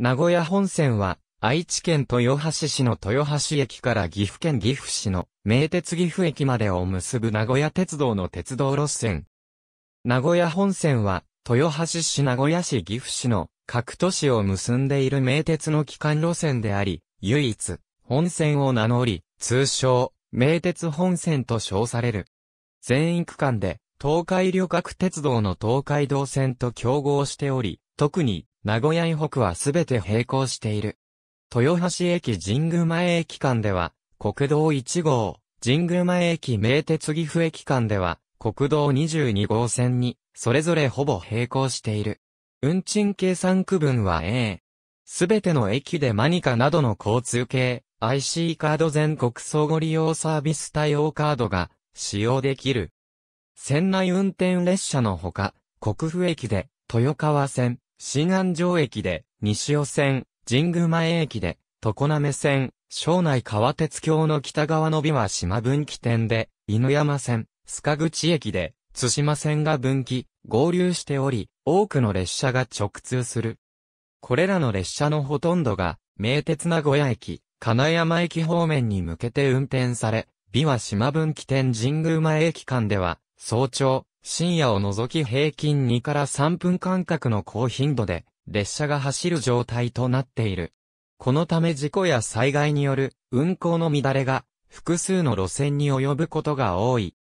名古屋本線は、愛知県豊橋市の豊橋駅から岐阜県岐阜市の名鉄岐阜駅までを結ぶ名古屋鉄道の鉄道路線。名古屋本線は、豊橋市名古屋市岐阜市の各都市を結んでいる名鉄の機関路線であり、唯一、本線を名乗り、通称、名鉄本線と称される。全域間で、東海旅客鉄道の東海道線と競合しており、特に名古屋以北はすべて並行している。豊橋駅神宮前駅間では、国道1号、神宮前駅名鉄岐阜駅間では、国道22号線に、それぞれほぼ並行している。運賃計算区分は A。すべての駅でマニカなどの交通系、IC カード全国相互利用サービス対応カードが使用できる。船内運転列車のほか、国府駅で、豊川線、新安城駅で、西尾線、神宮前駅で、常滑線、庄内川鉄橋の北側の美は島分岐点で、犬山線、須賀口駅で、津島線が分岐、合流しており、多くの列車が直通する。これらの列車のほとんどが、名鉄名古屋駅、金山駅方面に向けて運転され、美和島分岐点神宮前駅間では、早朝、深夜を除き平均2から3分間隔の高頻度で列車が走る状態となっている。このため事故や災害による運行の乱れが複数の路線に及ぶことが多い。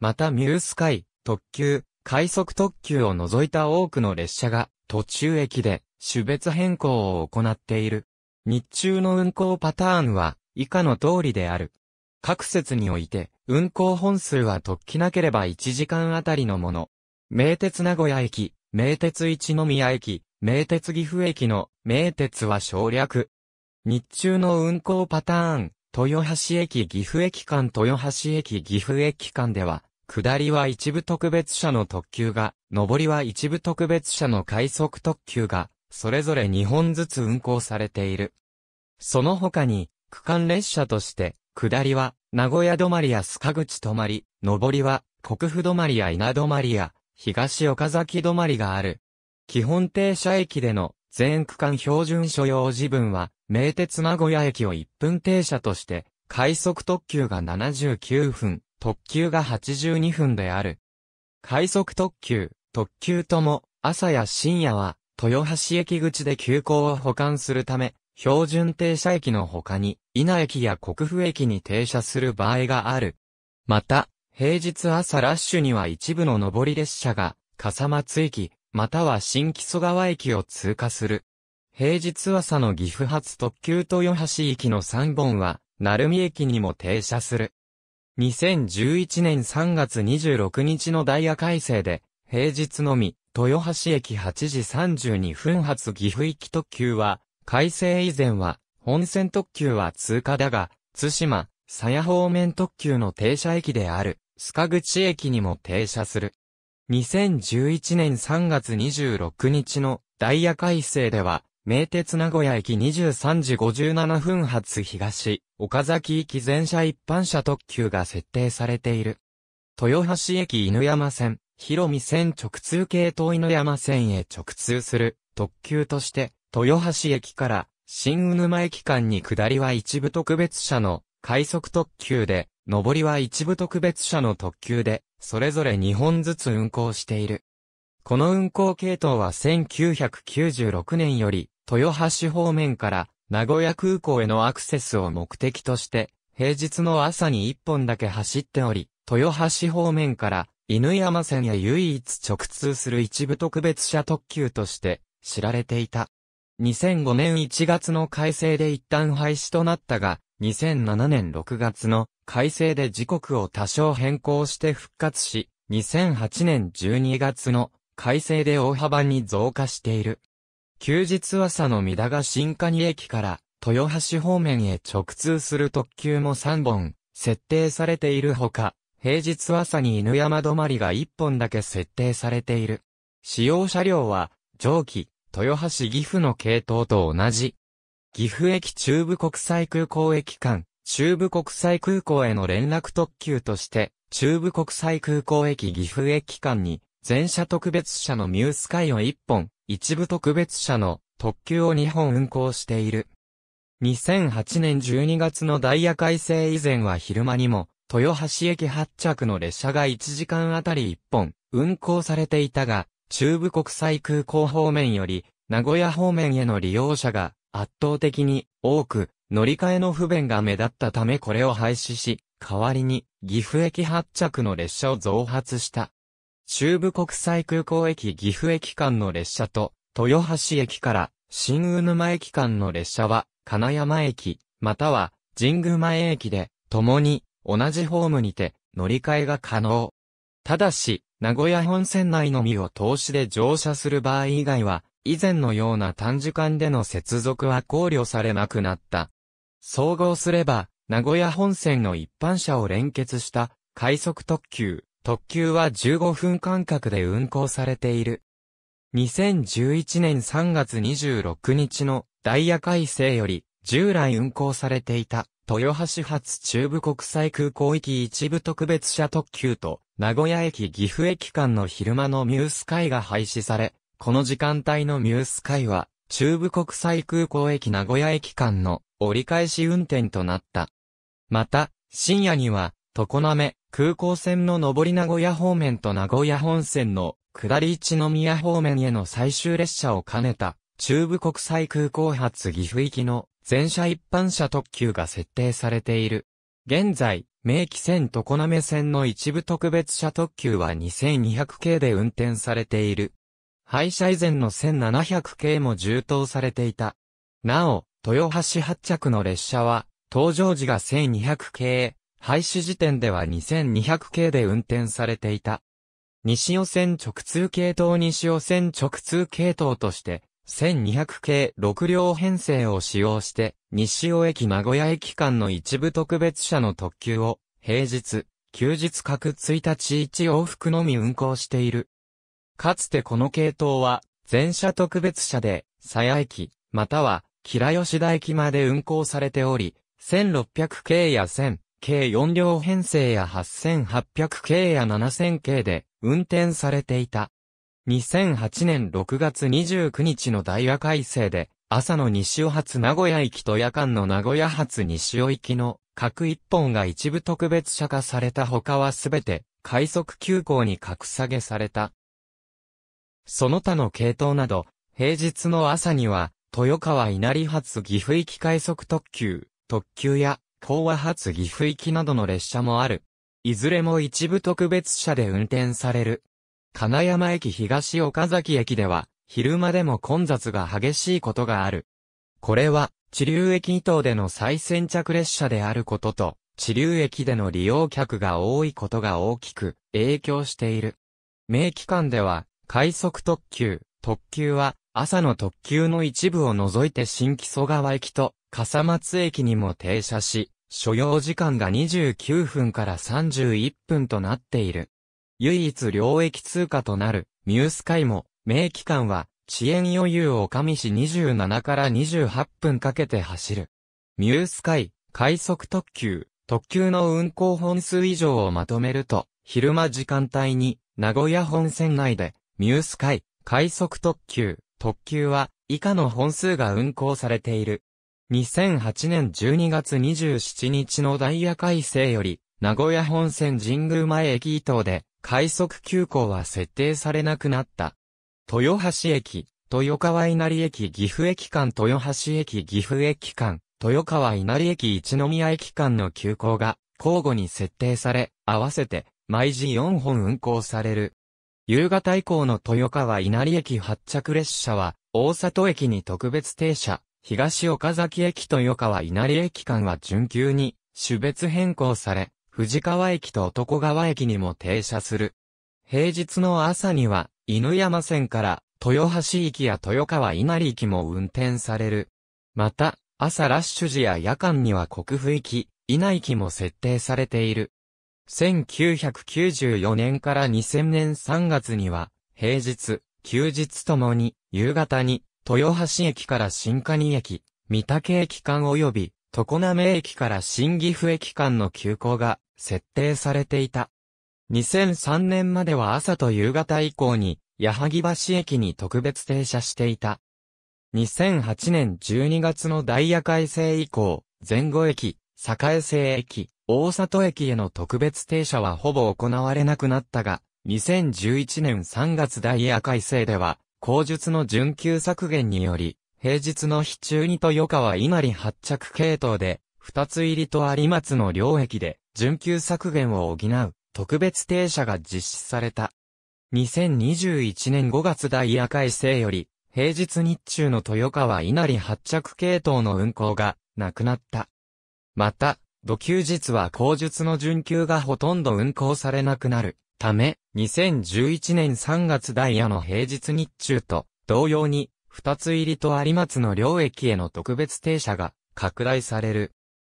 またミュースカイ、特急、快速特急を除いた多くの列車が途中駅で種別変更を行っている。日中の運行パターンは以下の通りである。各説において運行本数は特記なければ1時間あたりのもの。名鉄名古屋駅、名鉄一宮駅、名鉄岐阜駅の名鉄は省略。日中の運行パターン、豊橋駅岐阜駅間豊橋駅岐阜駅間では、下りは一部特別車の特急が、上りは一部特別車の快速特急が、それぞれ2本ずつ運行されている。その他に、区間列車として、下りは、名古屋止まりや須賀口止まり、上りは、国府止まりや稲止まりや、東岡崎止まりがある。基本停車駅での全区間標準所要時分は、名鉄名古屋駅を1分停車として、快速特急が79分、特急が82分である。快速特急、特急とも、朝や深夜は、豊橋駅口で急行を保管するため、標準停車駅の他に、稲駅や国府駅に停車する場合がある。また、平日朝ラッシュには一部の上り列車が、笠松駅、または新木曽川駅を通過する。平日朝の岐阜発特急豊橋駅の3本は、鳴海駅にも停車する。2011年3月26日のダイヤ改正で、平日のみ、豊橋駅8時32分発岐阜行き特急は、改正以前は、本線特急は通過だが、津島、鞘屋方面特急の停車駅である、須賀口駅にも停車する。2011年3月26日のダイヤ改正では、名鉄名古屋駅23時57分発東、岡崎行き全車一般車特急が設定されている。豊橋駅犬山線、広見線直通系統犬山線へ直通する特急として豊橋駅から新宇沼駅間に下りは一部特別車の快速特急で、上りは一部特別車の特急で、それぞれ2本ずつ運行している。この運行系統は1996年より、豊橋方面から名古屋空港へのアクセスを目的として、平日の朝に1本だけ走っており、豊橋方面から犬山線へ唯一直通する一部特別車特急として知られていた。2005年1月の改正で一旦廃止となったが、2007年6月の改正で時刻を多少変更して復活し、2008年12月の改正で大幅に増加している。休日朝の三田が新蟹駅から豊橋方面へ直通する特急も3本設定されているほか、平日朝に犬山止まりが1本だけ設定されている。使用車両は蒸気、豊橋岐阜の系統と同じ。岐阜駅中部国際空港駅間、中部国際空港への連絡特急として、中部国際空港駅岐阜駅間に、全車特別車のミュースカイを1本、一部特別車の特急を2本運行している。2008年12月のダイヤ改正以前は昼間にも、豊橋駅発着の列車が1時間あたり1本、運行されていたが、中部国際空港方面より、名古屋方面への利用者が圧倒的に多く、乗り換えの不便が目立ったためこれを廃止し、代わりに岐阜駅発着の列車を増発した。中部国際空港駅岐阜駅間の列車と、豊橋駅から新宇沼駅間の列車は、金山駅、または神宮前駅で、共に同じホームにて乗り換えが可能。ただし、名古屋本線内のみを投資で乗車する場合以外は、以前のような短時間での接続は考慮されなくなった。総合すれば、名古屋本線の一般車を連結した快速特急、特急は15分間隔で運行されている。2011年3月26日のダイヤ改正より従来運行されていた豊橋発中部国際空港駅一部特別車特急と、名古屋駅岐阜駅間の昼間のミュース会が廃止され、この時間帯のミュース会は、中部国際空港駅名古屋駅間の折り返し運転となった。また、深夜には、常滑、空港線の上り名古屋方面と名古屋本線の下り一宮方面への最終列車を兼ねた、中部国際空港発岐阜行きの全車一般車特急が設定されている。現在、名機線常滑線の一部特別車特急は2200系で運転されている。廃車以前の1700系も充当されていた。なお、豊橋発着の列車は、搭乗時が1200系、廃止時点では2200系で運転されていた。西予線直通系統西予線直通系統として、1200系6両編成を使用して、西尾駅名古屋駅間の一部特別車の特急を、平日、休日各1日1往復のみ運行している。かつてこの系統は、全車特別車で、鞘駅、または、平吉田駅まで運行されており、1600系や1000、系4両編成や8800系や7000系で運転されていた。2008年6月29日のダイヤ改正で、朝の西尾発名古屋行きと夜間の名古屋発西尾行きの各一本が一部特別車化された他はすべて快速急行に格下げされた。その他の系統など、平日の朝には、豊川稲荷発岐阜行き快速特急、特急や、高和発岐阜行きなどの列車もある。いずれも一部特別車で運転される。金山駅東岡崎駅では、昼間でも混雑が激しいことがある。これは、地流駅伊東での再先着列車であることと、地流駅での利用客が多いことが大きく影響している。名機関では、快速特急、特急は、朝の特急の一部を除いて新木曽川駅と笠松駅にも停車し、所要時間が29分から31分となっている。唯一領域通貨となる、ミュースイも、名機関は、遅延余裕を加味し27から28分かけて走る。ミュースイ、快速特急、特急の運行本数以上をまとめると、昼間時間帯に、名古屋本線内で、ミュースイ、快速特急、特急は、以下の本数が運行されている。2008年12月27日のダイヤ改正より、名古屋本線神宮前駅伊東で、快速急行は設定されなくなった。豊橋駅、豊川稲荷駅岐阜駅間豊橋駅岐阜駅間、豊川稲荷駅一宮駅間の急行が交互に設定され、合わせて毎時4本運行される。夕方以降の豊川稲荷駅発着列車は、大里駅に特別停車、東岡崎駅豊川稲荷駅間は準急に種別変更され、藤川駅と男川駅にも停車する。平日の朝には、犬山線から豊橋駅や豊川稲荷駅も運転される。また、朝ラッシュ時や夜間には国府駅、稲駅も設定されている。1994年から2000年3月には、平日、休日ともに、夕方に、豊橋駅から新蟹駅、三宅駅間及び、常滑駅から新岐阜駅間の急行が設定されていた。2003年までは朝と夕方以降に、矢作橋駅に特別停車していた。2008年12月のダイヤ改正以降、前後駅、栄生駅、大里駅への特別停車はほぼ行われなくなったが、2011年3月ダイヤ改正では、口述の準急削減により、平日の日中に豊川稲荷発着系統で、二つ入りと有松の両駅で、準急削減を補う特別停車が実施された。2021年5月ダイヤ改正より、平日日中の豊川稲荷発着系統の運行がなくなった。また、土休日は後述の準急がほとんど運行されなくなるため、2011年3月ダイヤの平日日中と同様に、二つ入りと有松の両駅への特別停車が拡大される。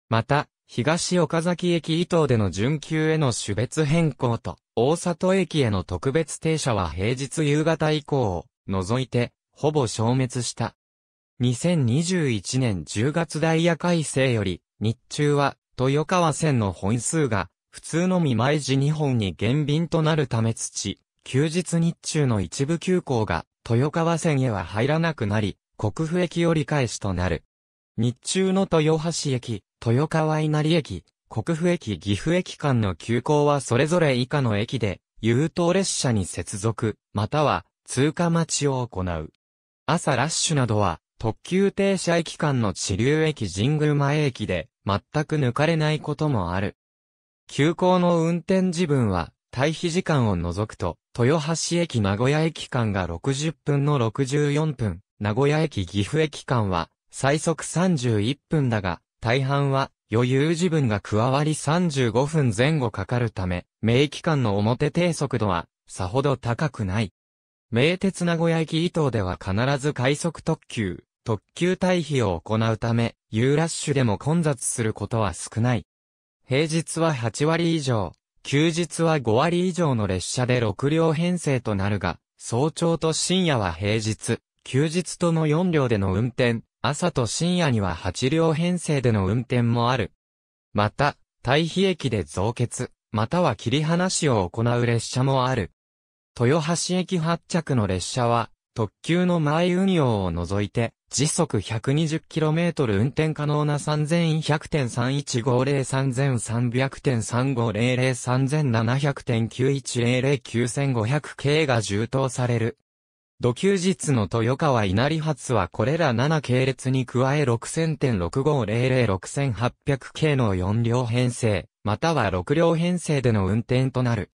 また、東岡崎駅伊東での準急への種別変更と、大里駅への特別停車は平日夕方以降を除いて、ほぼ消滅した。2021年10月ダイヤ改正より、日中は、豊川線の本数が、普通の見舞い時2本に減便となるため土、休日日中の一部休校が、豊川線へは入らなくなり、国府駅折り返しとなる。日中の豊橋駅、豊川稲荷駅、国府駅岐阜駅間の急行はそれぞれ以下の駅で、優等列車に接続、または通過待ちを行う。朝ラッシュなどは、特急停車駅間の地流駅神宮前駅で、全く抜かれないこともある。急行の運転時分は、退避時間を除くと、豊橋駅名古屋駅間が60分の64分、名古屋駅岐阜駅間は、最速31分だが、大半は余裕自分が加わり35分前後かかるため、名機関の表低速度はさほど高くない。名鉄名古屋駅伊東では必ず快速特急、特急退避を行うため、U ラッシュでも混雑することは少ない。平日は8割以上、休日は5割以上の列車で6両編成となるが、早朝と深夜は平日、休日との4両での運転、朝と深夜には8両編成での運転もある。また、対比駅で増結、または切り離しを行う列車もある。豊橋駅発着の列車は、特急の前運用を除いて、時速 120km 運転可能な3 1 0 0 3 1 5 0 3 3 0 0 3 5 0 0 3 7 0 0 9 1 0 0 9 5 0 0系が充当される。土休日の豊川稲荷発はこれら7系列に加え6000.65006800系の4両編成、または6両編成での運転となる。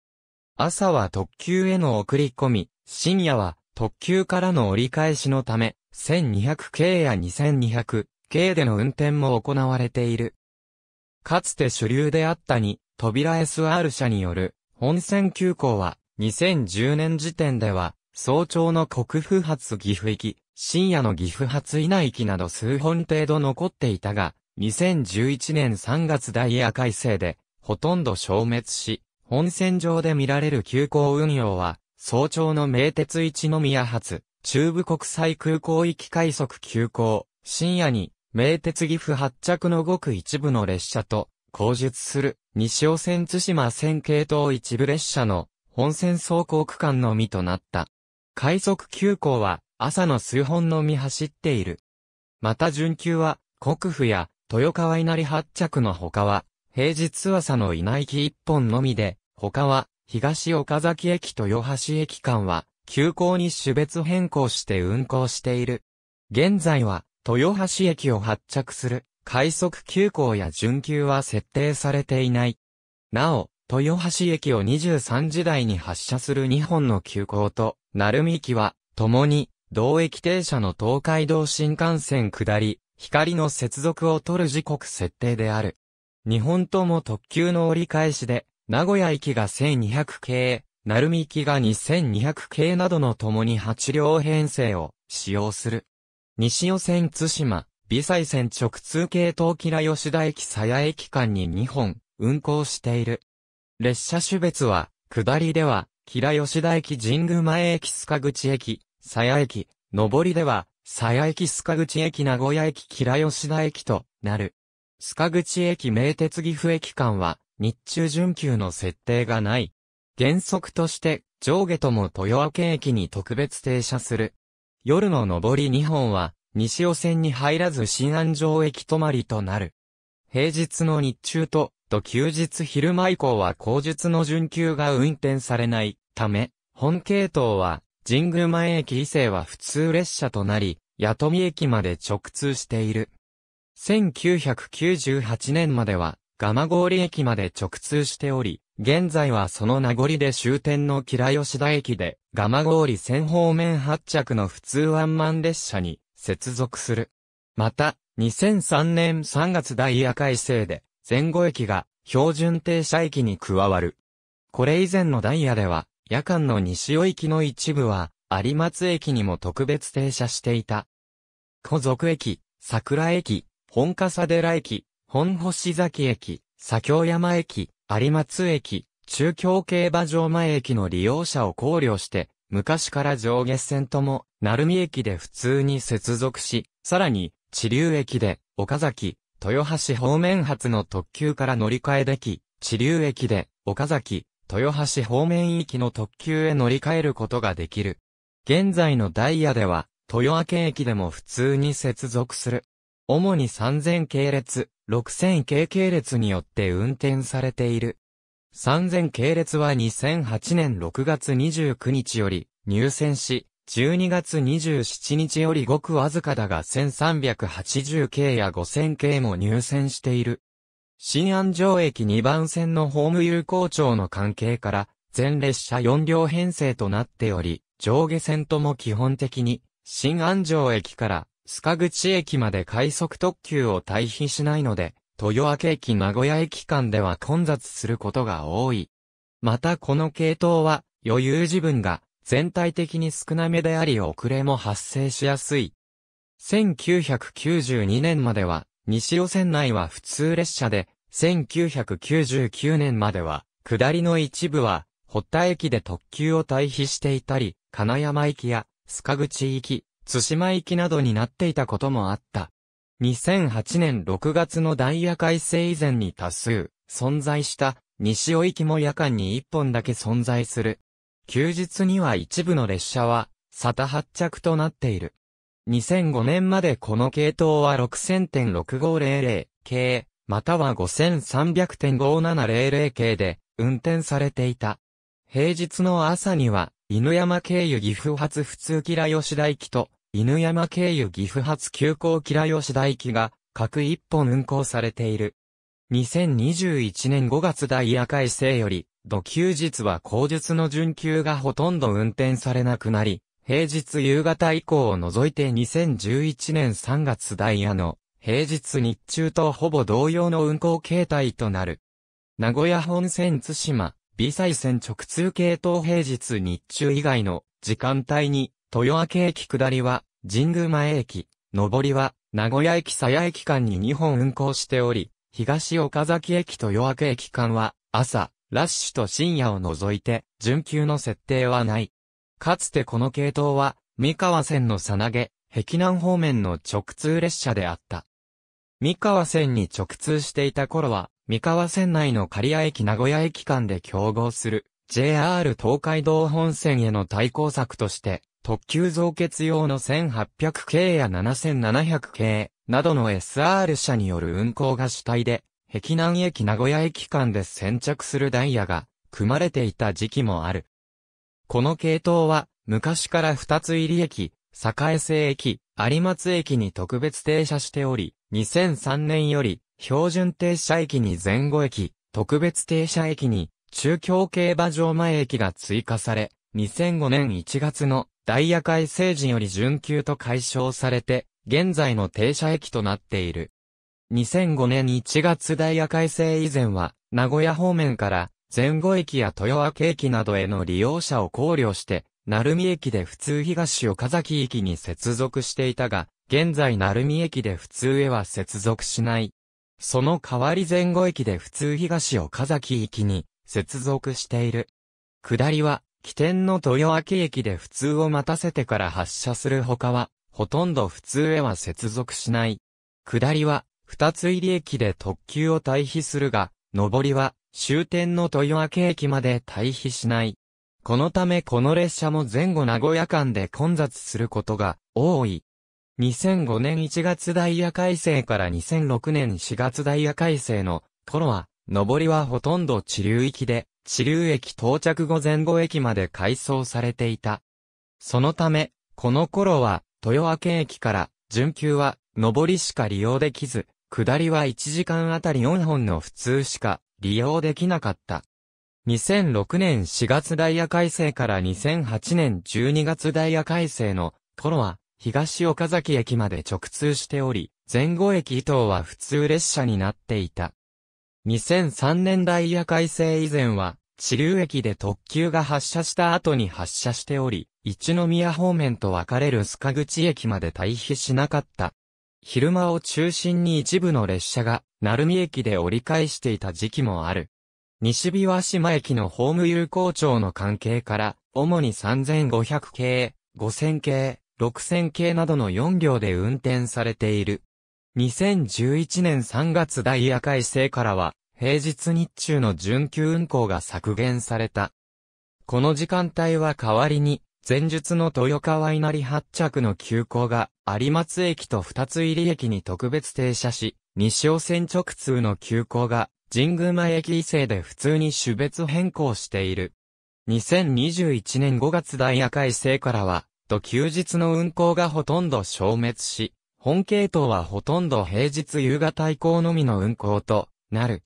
朝は特急への送り込み、深夜は特急からの折り返しのため、1200系や2200系での運転も行われている。かつて主流であったに、扉 SR 社による本線急行は、2010年時点では、早朝の国府発岐阜行き、深夜の岐阜発稲きなど数本程度残っていたが、2011年3月大赤い改正で、ほとんど消滅し、本線上で見られる急行運用は、早朝の名鉄一宮発、中部国際空港行き快速急行、深夜に、名鉄岐阜発着のごく一部の列車と、後述する、西尾線津島線系統一部列車の、本線走行区間のみとなった。快速急行は朝の数本のみ走っている。また準急は国府や豊川稲荷発着の他は平日朝の稲駅一本のみで、他は東岡崎駅豊橋駅間は急行に種別変更して運行している。現在は豊橋駅を発着する快速急行や準急は設定されていない。なお、豊橋駅を23時台に発車する2本の急行と、鳴海駅は、共に、同駅停車の東海道新幹線下り、光の接続を取る時刻設定である。2本とも特急の折り返しで、名古屋駅が1200系、鳴海駅が2200系などの共に8両編成を使用する。西予線津島、美西線直通系東吉田駅鞘駅間に2本運行している。列車種別は、下りでは、平吉田駅神宮前駅須賀口駅、鞘駅、上りでは、鞘駅須賀口駅名古屋駅平吉田駅となる。須賀口駅名鉄岐阜駅間は、日中準急の設定がない。原則として、上下とも豊明駅に特別停車する。夜の上り2本は、西尾線に入らず新安城駅止まりとなる。平日の日中とと休日昼間以降は工述の準急が運転されないため、本系統は神宮前駅以西は普通列車となり、八富駅まで直通している。1998年までは、蒲郡駅まで直通しており、現在はその名残で終点の吉吉田駅で、蒲郡線方面発着の普通ワンマン列車に接続する。また、2003年3月ダイヤ改正で、前後駅が標準停車駅に加わる。これ以前のダイヤでは、夜間の西尾行きの一部は、有松駅にも特別停車していた。古族駅、桜駅、本笠寺駅、本星崎駅、左京山駅、有松駅、中京競馬場前駅の利用者を考慮して、昔から上下線とも、鳴海駅で普通に接続し、さらに、地流駅で、岡崎、豊橋方面発の特急から乗り換えでき、地流駅で、岡崎、豊橋方面行きの特急へ乗り換えることができる。現在のダイヤでは、豊明駅でも普通に接続する。主に3000系列、6000系系列によって運転されている。3000系列は2008年6月29日より入線し、12月27日よりごくわずかだが1380系や5000系も入線している。新安城駅2番線のホーム有効庁の関係から、全列車4両編成となっており、上下線とも基本的に、新安城駅から、須賀口駅まで快速特急を退避しないので、豊明駅名古屋駅間では混雑することが多い。またこの系統は、余裕自分が、全体的に少なめであり遅れも発生しやすい。1992年までは、西路線内は普通列車で、1999年までは、下りの一部は、堀田駅で特急を退避していたり、金山駅や、須賀口行き、津島行きなどになっていたこともあった。2008年6月のダイヤ改正以前に多数存在した西尾行きも夜間に一本だけ存在する休日には一部の列車は、サタ発着となっている。2005年までこの系統は6000.6500系、または5300.5700系で運転されていた。平日の朝には、犬山経由岐阜発普通キラ吉シ行きと、犬山経由岐阜発急行キラ吉シ行きが、各一本運行されている。2021年5月ダイヤ改正より、土休日は後日の準急がほとんど運転されなくなり、平日夕方以降を除いて2011年3月ダイヤの平日日中とほぼ同様の運行形態となる。名古屋本線津島、美西線直通系統平日日中以外の時間帯に、豊明駅下りは神宮前駅、上りは名古屋駅鞘駅間に2本運行しており、東岡崎駅と明駅間は朝ラッシュと深夜を除いて、準急の設定はない。かつてこの系統は、三河線のさなげ、壁南方面の直通列車であった。三河線に直通していた頃は、三河線内の刈谷駅名古屋駅間で競合する JR 東海道本線への対抗策として、特急増結用の1800系や7700系などの SR 車による運行が主体で碧南駅名古屋駅間で先着するダイヤが組まれていた時期もある。この系統は昔から二つ入り駅、栄生駅、有松駅に特別停車しており、2003年より標準停車駅に前後駅、特別停車駅に中京競馬場前駅が追加され、2005年1月のダイヤ改正時より準急と解消されて、現在の停車駅となっている。2005年1月ダイヤ改正以前は、名古屋方面から、前後駅や豊明駅などへの利用者を考慮して、鳴海駅で普通東岡崎駅に接続していたが、現在鳴海駅で普通へは接続しない。その代わり前後駅で普通東岡崎駅に接続している。下りは、起点の豊明駅で普通を待たせてから発車するほかは、ほとんど普通へは接続しない。下りは、二つ入り駅で特急を退避するが、上りは終点の豊明駅まで退避しない。このためこの列車も前後名古屋間で混雑することが多い。2005年1月ダイヤ改正から2006年4月ダイヤ改正の頃は、上りはほとんど地流域で、地流駅到着後前後駅まで改装されていた。そのため、この頃は、豊明駅から、準急は、上りしか利用できず、下りは1時間あたり4本の普通しか利用できなかった。2006年4月ダイヤ改正から2008年12月ダイヤ改正の頃は東岡崎駅まで直通しており、前後駅以降は普通列車になっていた。2003年ダイヤ改正以前は、地流駅で特急が発車した後に発車しており、一宮方面と分かれる須賀口駅まで退避しなかった。昼間を中心に一部の列車が、鳴海駅で折り返していた時期もある。西日和島駅のホーム有効庁の関係から、主に3500系、5000系、6000系などの4両で運転されている。2011年3月ダイヤ改正からは、平日日中の準急運行が削減された。この時間帯は代わりに、前述の豊川稲荷発着の急行が有松駅と二つ入り駅に特別停車し、西尾線直通の急行が、神宮前駅以西で普通に種別変更している。2021年5月ダイヤ改正からは、と休日の運行がほとんど消滅し、本系統はほとんど平日夕方以降のみの運行となる。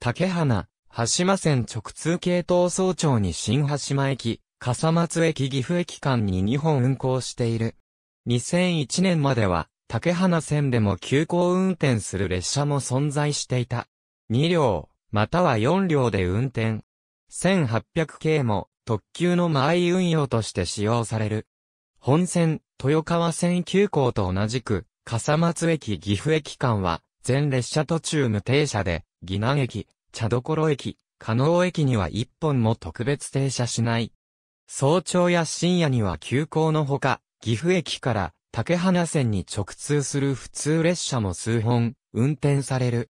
竹花、羽島線直通系統総長に新羽島駅、笠松駅岐阜駅間に2本運行している。2001年までは、竹花線でも急行運転する列車も存在していた。2両、または4両で運転。1800系も特急の前運用として使用される。本線、豊川線急行と同じく、笠松駅岐阜駅間は、全列車途中無停車で、岐南駅、茶所駅、加納駅には1本も特別停車しない。早朝や深夜には急行のほか、岐阜駅から竹花線に直通する普通列車も数本運転される。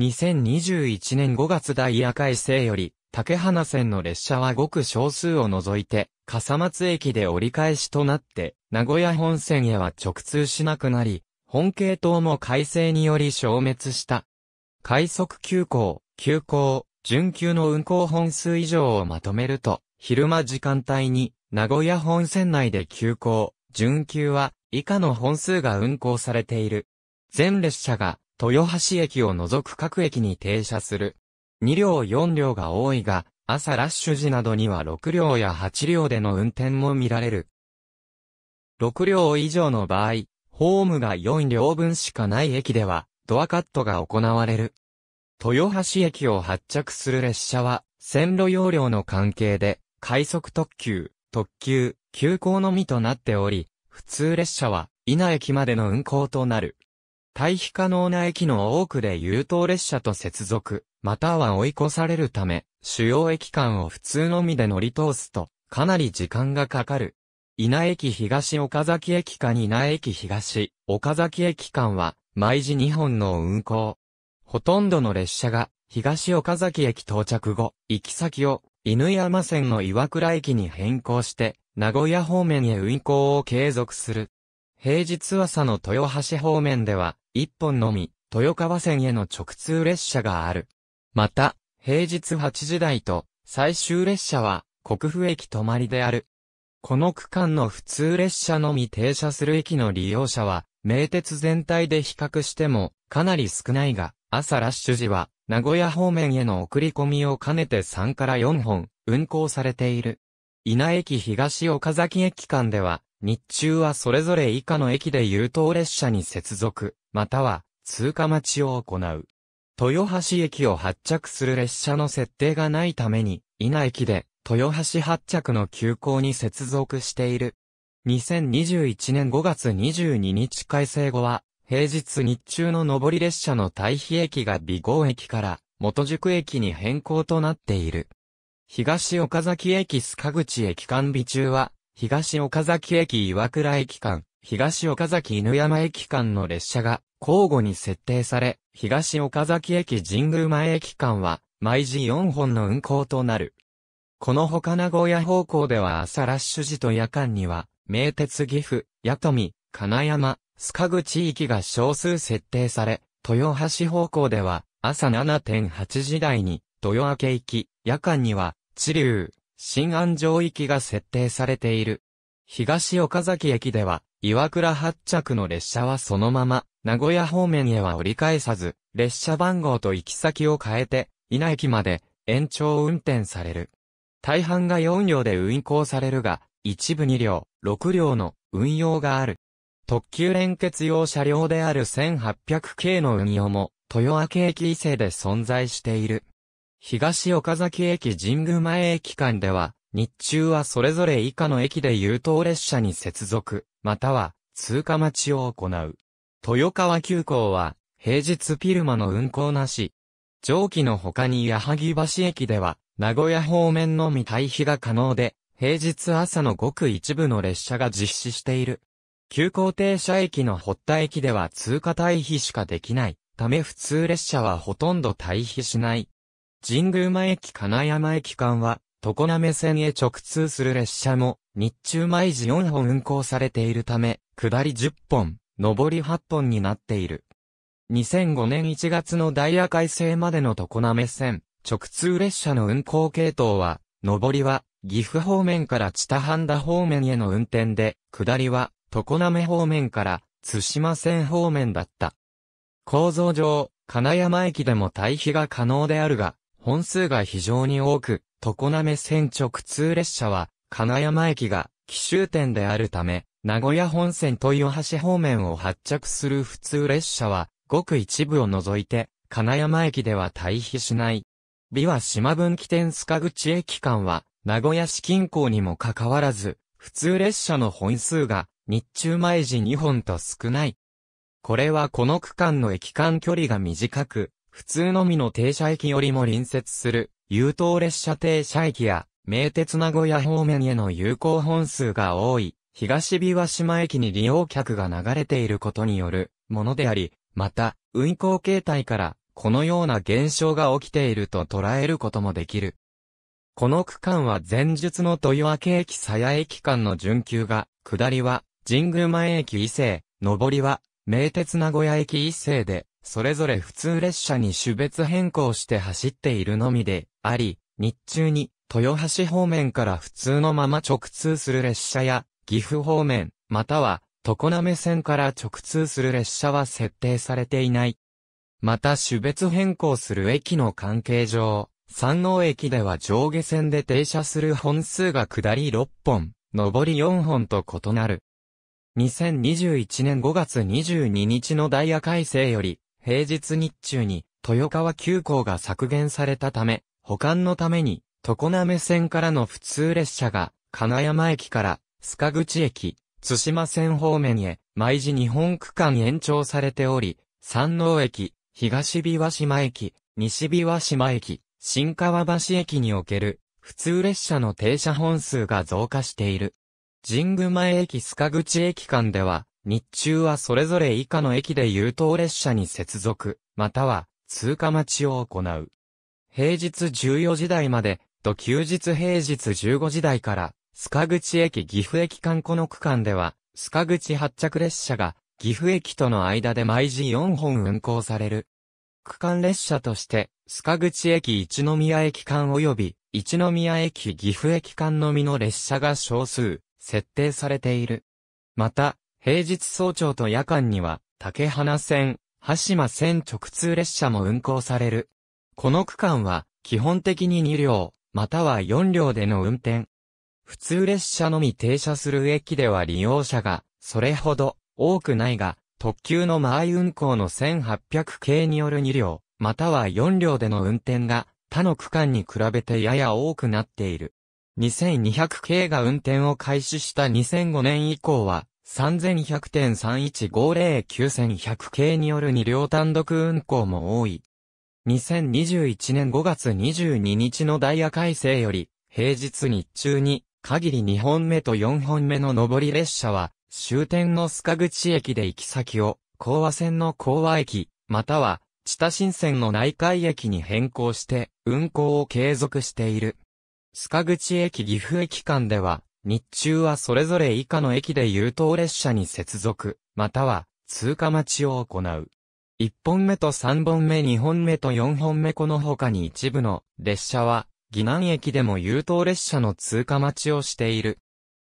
2021年5月ダイヤ改正より、竹花線の列車はごく少数を除いて、笠松駅で折り返しとなって、名古屋本線へは直通しなくなり、本系統も改正により消滅した。快速急行、急行、準急の運行本数以上をまとめると、昼間時間帯に、名古屋本線内で急行、準急は以下の本数が運行されている。全列車が豊橋駅を除く各駅に停車する。2両4両が多いが、朝ラッシュ時などには6両や8両での運転も見られる。6両以上の場合、ホームが4両分しかない駅では、ドアカットが行われる。豊橋駅を発着する列車は、線路容量の関係で、快速特急、特急、急行のみとなっており、普通列車は、稲駅までの運行となる。退避可能な駅の多くで優等列車と接続、または追い越されるため、主要駅間を普通のみで乗り通すと、かなり時間がかかる。稲駅東岡崎駅か稲駅東岡崎駅間は、毎時2本の運行。ほとんどの列車が、東岡崎駅到着後、行き先を犬山線の岩倉駅に変更して、名古屋方面へ運行を継続する。平日朝の豊橋方面では、1本のみ、豊川線への直通列車がある。また、平日8時台と、最終列車は、国府駅止まりである。この区間の普通列車のみ停車する駅の利用者は、名鉄全体で比較しても、かなり少ないが、朝ラッシュ時は、名古屋方面への送り込みを兼ねて3から4本、運行されている。稲駅東岡崎駅間では、日中はそれぞれ以下の駅で優等列車に接続、または、通過待ちを行う。豊橋駅を発着する列車の設定がないために、稲駅で、豊橋発着の急行に接続している。2021年5月22日改正後は、平日日中の上り列車の対比駅が美郷駅から元宿駅に変更となっている。東岡崎駅須賀口駅間備中は、東岡崎駅岩倉駅間、東岡崎犬山駅間の列車が交互に設定され、東岡崎駅神宮前駅間は毎時4本の運行となる。この他名古屋方向では朝ラッシュ時と夜間には、名鉄岐阜、八富、金山、スカグ地域が少数設定され、豊橋方向では、朝7.8時台に、豊明駅、夜間には、地流、新安城きが設定されている。東岡崎駅では、岩倉発着の列車はそのまま、名古屋方面へは折り返さず、列車番号と行き先を変えて、稲駅まで延長運転される。大半が4両で運行されるが、一部2両、6両の運用がある。特急連結用車両である1800系の運用も、豊明駅伊勢で存在している。東岡崎駅神宮前駅間では、日中はそれぞれ以下の駅で優等列車に接続、または通過待ちを行う。豊川急行は、平日ピルマの運行なし。上記の他に矢作橋駅では、名古屋方面のみ退避が可能で、平日朝のごく一部の列車が実施している。急行停車駅の堀田駅では通過退避しかできないため普通列車はほとんど退避しない。神宮前駅金山駅間は、常滑線へ直通する列車も、日中毎時4本運行されているため、下り10本、上り8本になっている。2005年1月のダイヤ改正までの常滑線、直通列車の運行系統は、上りは、岐阜方面から千田半田方面への運転で、下りは、常滑方面から津島線方面だった。構造上、金山駅でも対比が可能であるが、本数が非常に多く、常滑線直通列車は、金山駅が奇襲点であるため、名古屋本線と岩橋方面を発着する普通列車は、ごく一部を除いて、金山駅では対比しない。美和島分岐点塚口駅間は、名古屋市近郊にもかかわらず、普通列車の本数が日中毎時2本と少ない。これはこの区間の駅間距離が短く、普通のみの停車駅よりも隣接する、優等列車停車駅や、名鉄名古屋方面への有効本数が多い、東琵琶島駅に利用客が流れていることによるものであり、また、運行形態から、このような現象が起きていると捉えることもできる。この区間は前述の豊明駅鞘駅間の準急が、下りは神宮前駅伊勢、上りは、名鉄名古屋駅伊勢で、それぞれ普通列車に種別変更して走っているのみで、あり、日中に、豊橋方面から普通のまま直通する列車や、岐阜方面、または、常滑線から直通する列車は設定されていない。また種別変更する駅の関係上、山王駅では上下線で停車する本数が下り6本、上り4本と異なる。2021年5月22日のダイヤ改正より、平日日中に、豊川急行が削減されたため、保管のために、常滑線からの普通列車が、金山駅から、須賀口駅、津島線方面へ、毎時日本区間延長されており、山王駅、東琵琶島駅、西琵琶島駅、新川橋駅における、普通列車の停車本数が増加している。神宮前駅須賀口駅間では、日中はそれぞれ以下の駅で優等列車に接続、または通過待ちを行う。平日14時台まで、と休日平日15時台から、須賀口駅岐阜駅間この区間では、須賀口発着列車が岐阜駅との間で毎時4本運行される。区間列車として、須賀口駅一宮駅間及び、一宮駅岐阜駅間のみの列車が少数。設定されている。また、平日早朝と夜間には、竹花線、羽島線直通列車も運行される。この区間は、基本的に2両、または4両での運転。普通列車のみ停車する駅では利用者が、それほど、多くないが、特急の間合い運行の1800系による2両、または4両での運転が、他の区間に比べてやや多くなっている。2200系が運転を開始した2005年以降は、3 1 0 0 3 1 5 0 9 1 0 0系による2両単独運行も多い。2021年5月22日のダイヤ改正より、平日日中に、限り2本目と4本目の上り列車は、終点の須賀口駅で行き先を、高和線の高和駅、または、知多新線の内海駅に変更して、運行を継続している。須賀口駅岐阜駅間では、日中はそれぞれ以下の駅で優等列車に接続、または通過待ちを行う。1本目と3本目2本目と4本目この他に一部の列車は、岐南駅でも優等列車の通過待ちをしている。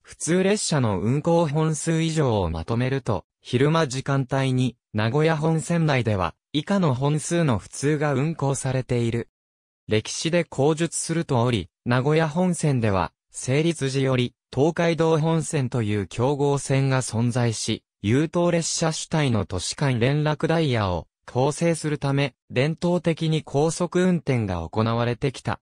普通列車の運行本数以上をまとめると、昼間時間帯に名古屋本線内では以下の本数の普通が運行されている。歴史で口述するとおり、名古屋本線では、成立時より、東海道本線という競合線が存在し、優等列車主体の都市間連絡ダイヤを構成するため、伝統的に高速運転が行われてきた。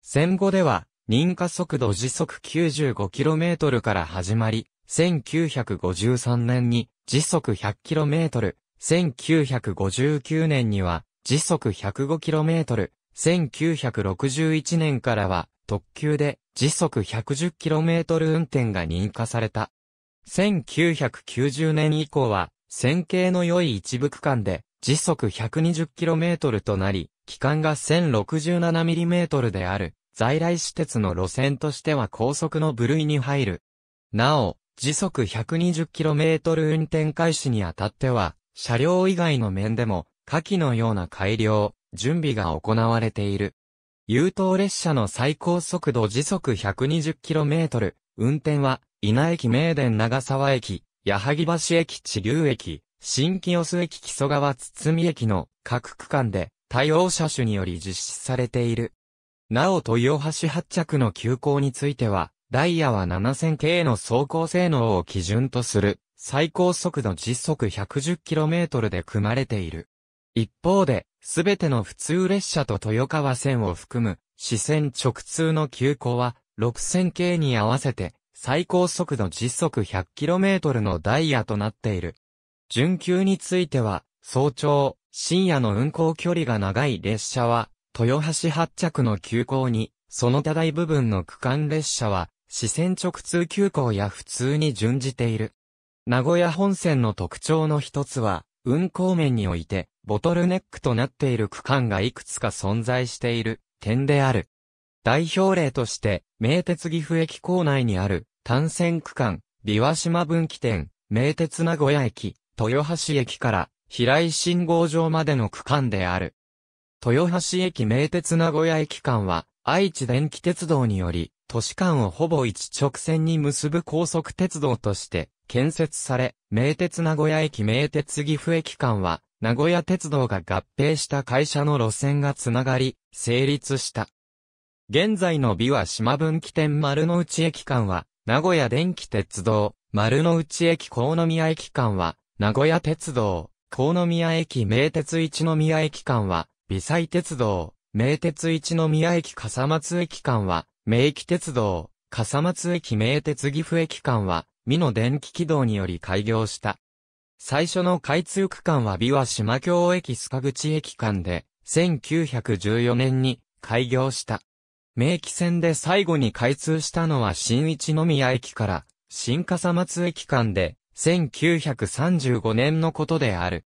戦後では、認可速度時速 95km から始まり、1953年に時速 100km、1959年には時速 105km、1961年からは特急で時速 110km 運転が認可された。1990年以降は線形の良い一部区間で時速 120km となり、期間が 1067mm である在来私鉄の路線としては高速の部類に入る。なお、時速 120km 運転開始にあたっては、車両以外の面でも、下記のような改良、準備が行われている。優等列車の最高速度時速 120km、運転は、稲駅名電長沢駅、矢作橋駅地流駅、新清洲駅木曽川堤駅の各区間で対応車種により実施されている。なお豊橋発着の急行については、ダイヤは 7000K の走行性能を基準とする最高速度時速 110km で組まれている。一方で、すべての普通列車と豊川線を含む、支線直通の急行は、6000系に合わせて、最高速度時速 100km のダイヤとなっている。準急については、早朝、深夜の運行距離が長い列車は、豊橋発着の急行に、その他大部分の区間列車は、支線直通急行や普通に準じている。名古屋本線の特徴の一つは、運行面において、ボトルネックとなっている区間がいくつか存在している点である。代表例として、名鉄岐阜駅構内にある、単線区間、琵琶島分岐点、名鉄名古屋駅、豊橋駅から、平井信号場までの区間である。豊橋駅名鉄名古屋駅間は、愛知電気鉄道により、都市間をほぼ一直線に結ぶ高速鉄道として、建設され、名鉄名古屋駅名鉄岐阜駅間は、名古屋鉄道が合併した会社の路線がつながり、成立した。現在の美和島分岐点丸の内駅間は、名古屋電気鉄道、丸の内駅高宮駅間は、名古屋鉄道、高宮駅名鉄一宮駅間は、美西鉄道、名鉄一宮駅笠松駅間は、名駅鉄道、笠松駅名鉄岐阜駅間は、美の電気軌道により開業した。最初の開通区間は美和島京駅須賀口駅間で、1914年に開業した。名機線で最後に開通したのは新一宮駅から新笠松駅間で1935年のことである。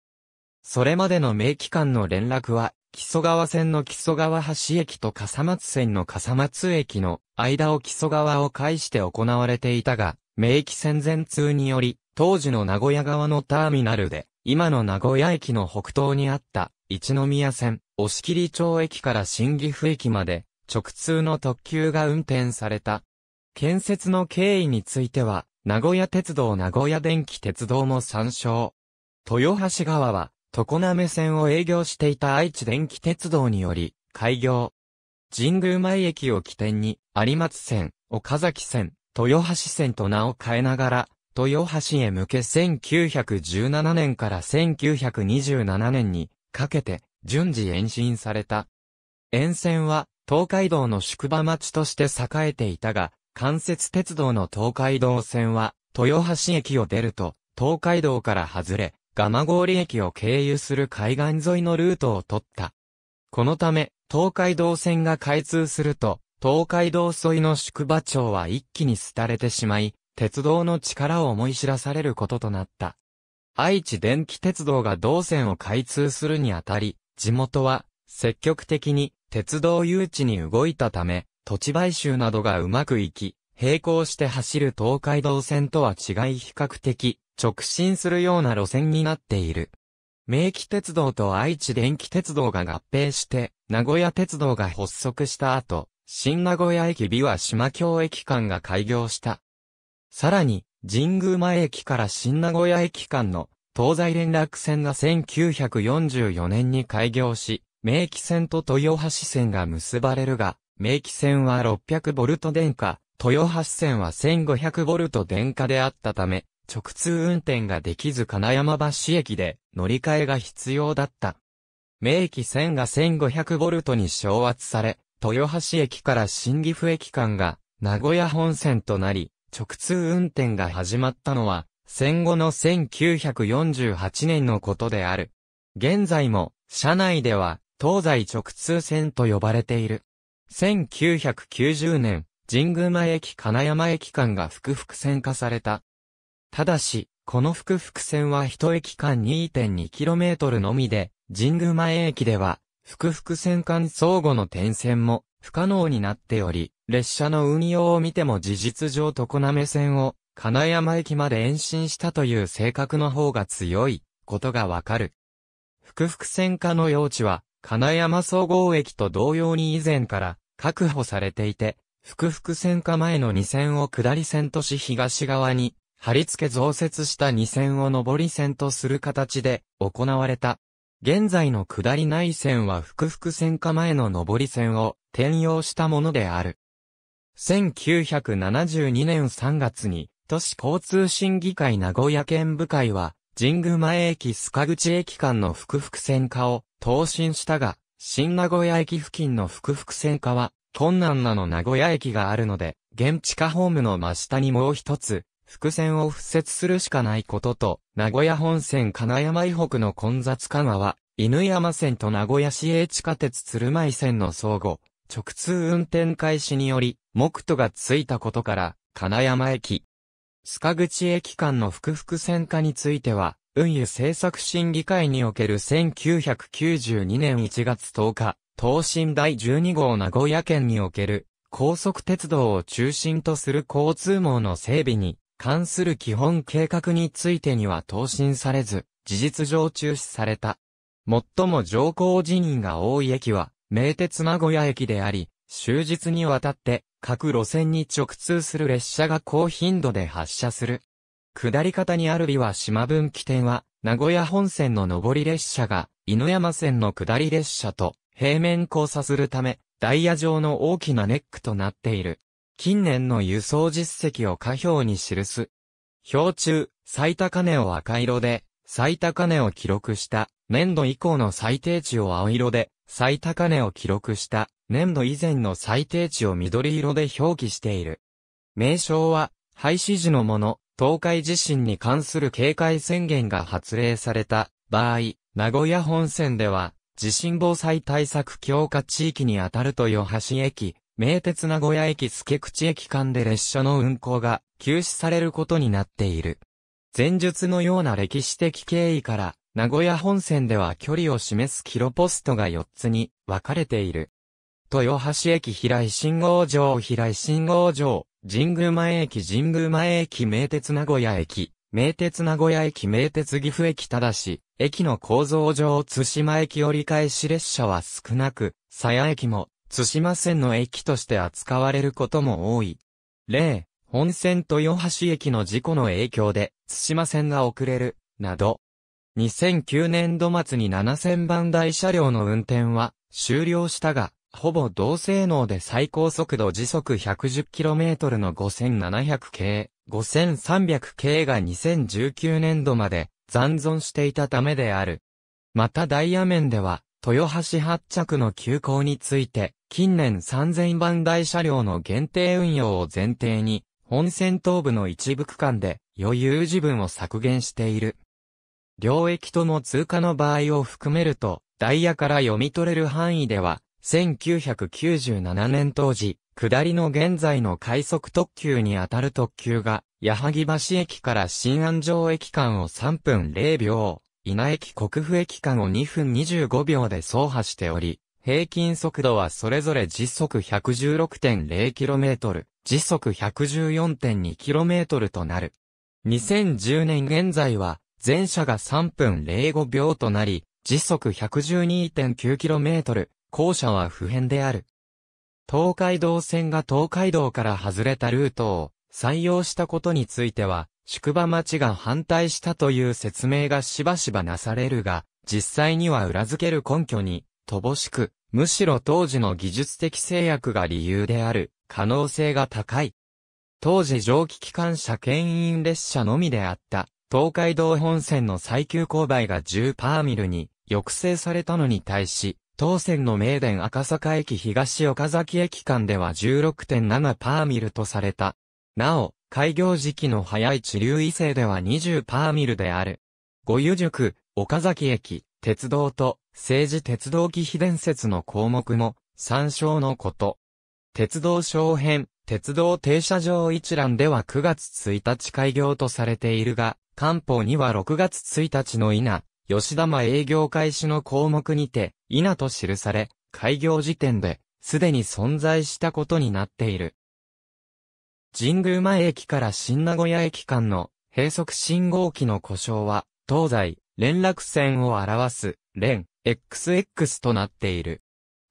それまでの名機間の連絡は木曽川線の木曽川橋駅と笠松線の笠松駅の間を木曽川を介して行われていたが、名治戦前通により、当時の名古屋側のターミナルで、今の名古屋駅の北東にあった、一宮線、押切町駅から新岐阜駅まで、直通の特急が運転された。建設の経緯については、名古屋鉄道名古屋電気鉄道も参照。豊橋川は、常滑線を営業していた愛知電気鉄道により、開業。神宮前駅を起点に、有松線、岡崎線、豊橋線と名を変えながら、豊橋へ向け1917年から1927年にかけて順次延伸された。沿線は東海道の宿場町として栄えていたが、関節鉄道の東海道線は豊橋駅を出ると東海道から外れ、蒲郡駅を経由する海岸沿いのルートを取った。このため、東海道線が開通すると、東海道沿いの宿場町は一気に廃れてしまい、鉄道の力を思い知らされることとなった。愛知電気鉄道が道線を開通するにあたり、地元は積極的に鉄道誘致に動いたため、土地買収などがうまくいき、並行して走る東海道線とは違い比較的直進するような路線になっている。明記鉄道と愛知電気鉄道が合併して、名古屋鉄道が発足した後、新名古屋駅美和島京駅間が開業した。さらに、神宮前駅から新名古屋駅間の東西連絡線が1944年に開業し、明記線と豊橋線が結ばれるが、明記線は600ボルト電化、豊橋線は1500ボルト電化であったため、直通運転ができず金山橋駅で乗り換えが必要だった。明記線が1500ボルトに昇圧され、豊橋駅から新岐阜駅間が名古屋本線となり、直通運転が始まったのは、戦後の1948年のことである。現在も、車内では、東西直通線と呼ばれている。1990年、神宮前駅金山駅間が複々線化された。ただし、この複々線は一駅間 2.2km のみで、神宮前駅では複々線間相互の点線も不可能になっており、列車の運用を見ても事実上常滑線を金山駅まで延伸したという性格の方が強いことがわかる。複々線化の用地は金山総合駅と同様に以前から確保されていて、複々線化前の2線を下り線とし東側に貼り付け増設した2線を上り線とする形で行われた。現在の下り内線は複々線化前の上り線を転用したものである。1972年3月に、都市交通審議会名古屋県部会は、神宮前駅須賀口駅間の複々線化を答申したが、新名古屋駅付近の複々線化は困難なの名古屋駅があるので、現地下ホームの真下にもう一つ、伏線を敷設するしかないことと、名古屋本線金山以北の混雑緩和は、犬山線と名古屋市営地下鉄鶴舞線の相互、直通運転開始により、目途がついたことから、金山駅、須賀口駅間の複々線化については、運輸政策審議会における1992年1月10日、東進第12号名古屋県における、高速鉄道を中心とする交通網の整備に、関する基本計画についてには答申されず、事実上中止された。最も上皇寺人が多い駅は、名鉄名古屋駅であり、終日にわたって各路線に直通する列車が高頻度で発車する。下り方にある日は島分岐点は、名古屋本線の上り列車が、犬山線の下り列車と平面交差するため、ダイヤ上の大きなネックとなっている。近年の輸送実績を下表に記す。表中、最高値を赤色で、最高値を記録した、年度以降の最低値を青色で、最高値を記録した、年度以前の最低値を緑色で表記している。名称は、廃止時のもの、東海地震に関する警戒宣言が発令された場合、名古屋本線では、地震防災対策強化地域にあたる豊橋駅、名鉄名古屋駅助口駅間で列車の運行が休止されることになっている。前述のような歴史的経緯から、名古屋本線では距離を示すキロポストが4つに分かれている。豊橋駅平井信号場平井信号場、神宮前駅神宮前駅名鉄名古屋駅、名鉄名古屋駅名鉄岐阜駅ただし、駅の構造上津島駅折り返し列車は少なく、鞘駅も津島線の駅として扱われることも多い。例、本線豊橋駅の事故の影響で、津島線が遅れる、など。2009年度末に7000番台車両の運転は終了したが、ほぼ同性能で最高速度時速 110km の5700系、5300系が2019年度まで残存していたためである。またダイヤ面では、豊橋発着の急行について、近年3000番台車両の限定運用を前提に、本線東部の一部区間で余裕自分を削減している。両駅とも通過の場合を含めると、ダイヤから読み取れる範囲では、1997年当時、下りの現在の快速特急にあたる特急が、矢作橋駅から新安城駅間を3分0秒、稲那駅国府駅間を2分25秒で走破しており、平均速度はそれぞれ時速 116.0km、時速 114.2km となる。2010年現在は、全車が3分05秒となり、時速 112.9km、後車は不変である。東海道線が東海道から外れたルートを採用したことについては、宿場町が反対したという説明がしばしばなされるが、実際には裏付ける根拠に、乏しく、むしろ当時の技術的制約が理由である、可能性が高い。当時蒸気機関車牽引列車のみであった、東海道本線の最急勾配が10パーミルに抑制されたのに対し、当線の名電赤坂駅東岡崎駅間では16.7パーミルとされた。なお、開業時期の早い地流異性では20パーミルである。五湯塾、岡崎駅、鉄道と、政治鉄道機非伝説の項目も、参照のこと。鉄道小編、鉄道停車場一覧では9月1日開業とされているが、官報には6月1日の稲、吉田間営業開始の項目にて、稲と記され、開業時点で、すでに存在したことになっている。神宮前駅から新名古屋駅間の閉塞信号機の故障は、東西、連絡線を表す、連、XX となっている。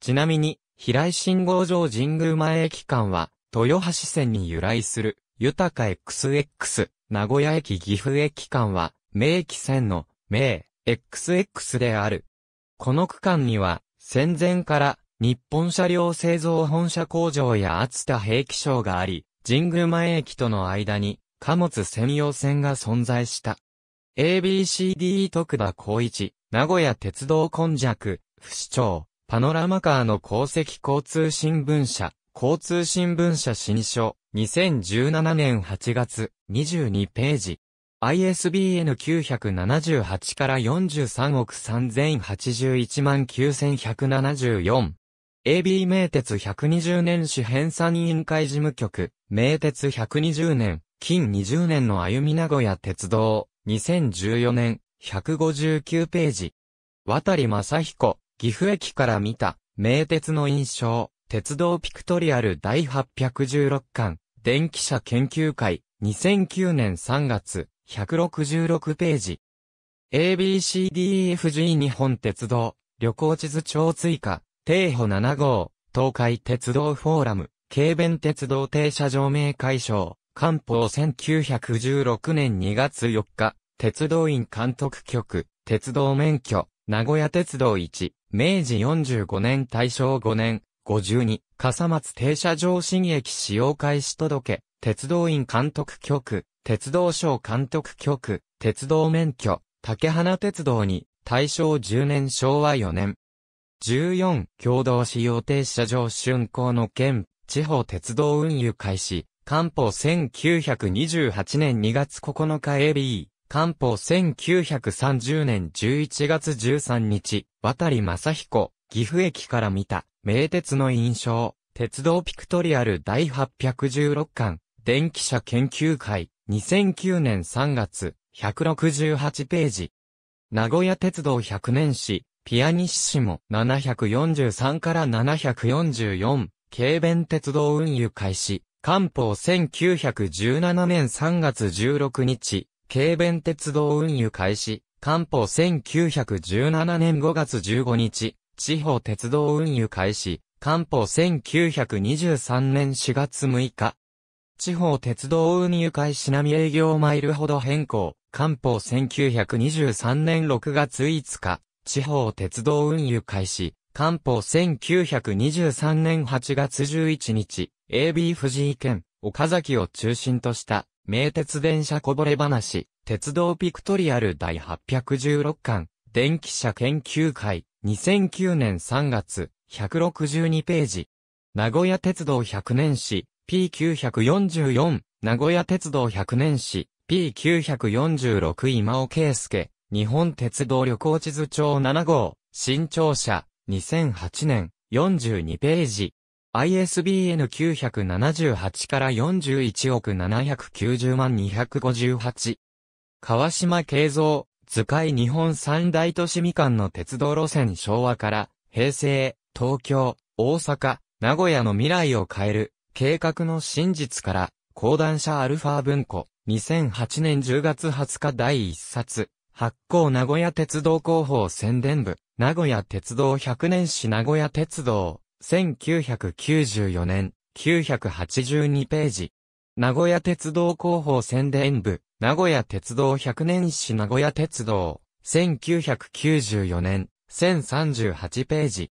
ちなみに、平井信号場神宮前駅間は、豊橋線に由来する、豊か XX、名古屋駅岐阜駅間は、名駅線の、名、XX である。この区間には、戦前から、日本車両製造本社工場や厚田兵器商があり、神宮前駅との間に貨物専用線が存在した。ABCDE 徳田光一、名古屋鉄道根弱、不死鳥、パノラマカーの功績交通新聞社、交通新聞社新書、2017年8月、22ページ。ISBN 978から43億3081万9174。AB 名鉄120年史編纂委員会事務局、名鉄120年、近20年の歩み名古屋鉄道、2014年、159ページ。渡り正彦、岐阜駅から見た、名鉄の印象、鉄道ピクトリアル第816巻、電気車研究会、2009年3月、166ページ。ABCDEFG 日本鉄道、旅行地図帳追加、帝歩7号、東海鉄道フォーラム、軽便鉄道停車場名解消、官報1916年2月4日、鉄道院監督局、鉄道免許、名古屋鉄道1、明治45年大正5年、52、笠松停車場新駅使用開始届、鉄道院監督局、鉄道省監督局、鉄道免許、竹花鉄道に、大正10年昭和4年、14、共同使用停車場竣工の県、地方鉄道運輸開始、官報1928年2月9日 AB、官報1930年11月13日、渡り正彦、岐阜駅から見た、名鉄の印象、鉄道ピクトリアル第816巻、電気車研究会、2009年3月、168ページ。名古屋鉄道100年史、ピアニッシモ743から744、軽便鉄道運輸開始、官報1917年3月16日、軽便鉄道運輸開始、官報1917年5月15日、地方鉄道運輸開始、官報1923年4月6日。地方鉄道運輸開始並営業マイルほど変更、官報1923年6月5日。地方鉄道運輸開始、官報1923年8月11日、AB 藤井県、岡崎を中心とした、名鉄電車こぼれ話、鉄道ピクトリアル第816巻、電気車研究会、2009年3月、162ページ。名古屋鉄道100年史、P944、名古屋鉄道100年史、P946 今尾圭介、日本鉄道旅行地図帳7号、新庁舎、2008年、42ページ。ISBN 978から41億790万258。川島慶三、図解日本三大都市みかんの鉄道路線昭和から、平成、東京、大阪、名古屋の未来を変える、計画の真実から、講談社アルファ文庫、2008年10月20日第1冊。発行名古屋鉄道広報宣伝部、名古屋鉄道100年史名古屋鉄道、1994年、982ページ。名古屋鉄道広報宣伝部、名古屋鉄道100年史名古屋鉄道、1994年、1038ページ。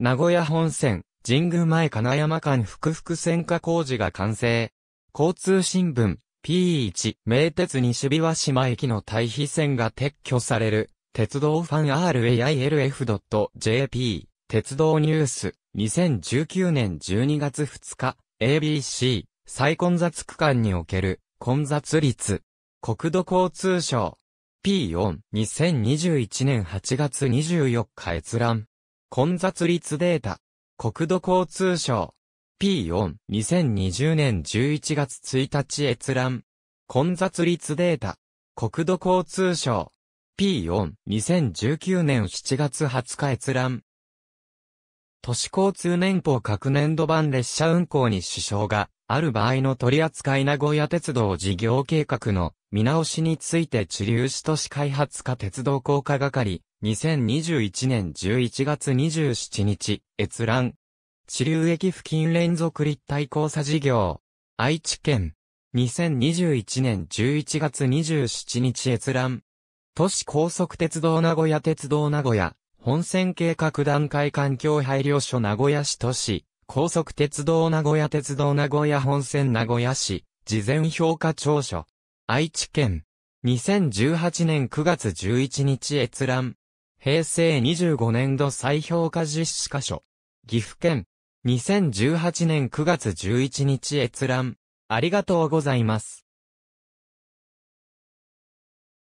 名古屋本線、神宮前金山間複々線化工事が完成。交通新聞、P1、名鉄西琵琶島駅の対比線が撤去される、鉄道ファン railf.jp、鉄道ニュース、2019年12月2日、ABC、再混雑区間における、混雑率、国土交通省、P4、2021年8月24日閲覧、混雑率データ、国土交通省、P4、2020年11月1日閲覧。混雑率データ。国土交通省。P4、2019年7月20日閲覧。都市交通年報各年度版列車運行に支障がある場合の取り扱い名古屋鉄道事業計画の見直しについて地流市都市開発課鉄道工科係2021年11月27日閲覧支流駅付近連続立体交差事業。愛知県。2021年11月27日閲覧。都市高速鉄道名古屋鉄道名古屋。本線計画段階環境配慮所名古屋市都市。高速鉄道名古屋鉄道名古屋本線名古屋市。事前評価調書。愛知県。2018年9月11日閲覧。平成25年度再評価実施箇所。岐阜県、2018年9月11日閲覧。ありがとうございます。